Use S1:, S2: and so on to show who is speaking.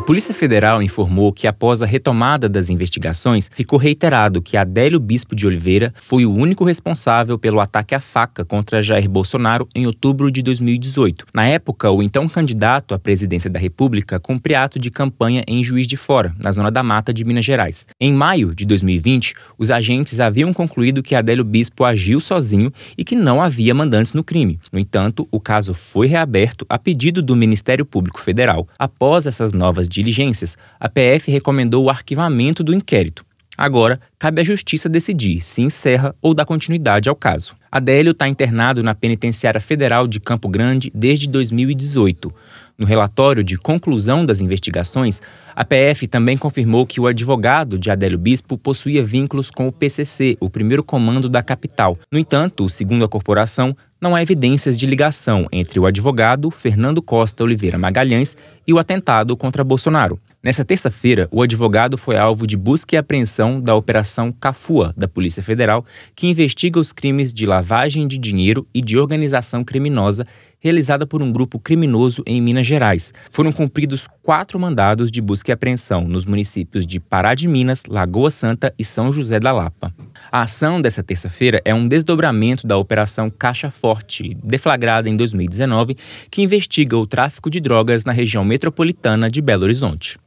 S1: A Polícia Federal informou que, após a retomada das investigações, ficou reiterado que Adélio Bispo de Oliveira foi o único responsável pelo ataque à faca contra Jair Bolsonaro em outubro de 2018. Na época, o então candidato à presidência da República cumpria ato de campanha em Juiz de Fora, na zona da Mata de Minas Gerais. Em maio de 2020, os agentes haviam concluído que Adélio Bispo agiu sozinho e que não havia mandantes no crime. No entanto, o caso foi reaberto a pedido do Ministério Público Federal. Após essas novas diligências, a PF recomendou o arquivamento do inquérito. Agora, cabe à Justiça decidir se encerra ou dá continuidade ao caso. Adélio está internado na Penitenciária Federal de Campo Grande desde 2018. No relatório de conclusão das investigações, a PF também confirmou que o advogado de Adélio Bispo possuía vínculos com o PCC, o primeiro comando da capital. No entanto, segundo a corporação, não há evidências de ligação entre o advogado Fernando Costa Oliveira Magalhães e o atentado contra Bolsonaro. Nessa terça-feira, o advogado foi alvo de busca e apreensão da Operação Cafua, da Polícia Federal, que investiga os crimes de lá lavagem de dinheiro e de organização criminosa realizada por um grupo criminoso em Minas Gerais. Foram cumpridos quatro mandados de busca e apreensão nos municípios de Pará de Minas, Lagoa Santa e São José da Lapa. A ação dessa terça-feira é um desdobramento da Operação Caixa Forte, deflagrada em 2019, que investiga o tráfico de drogas na região metropolitana de Belo Horizonte.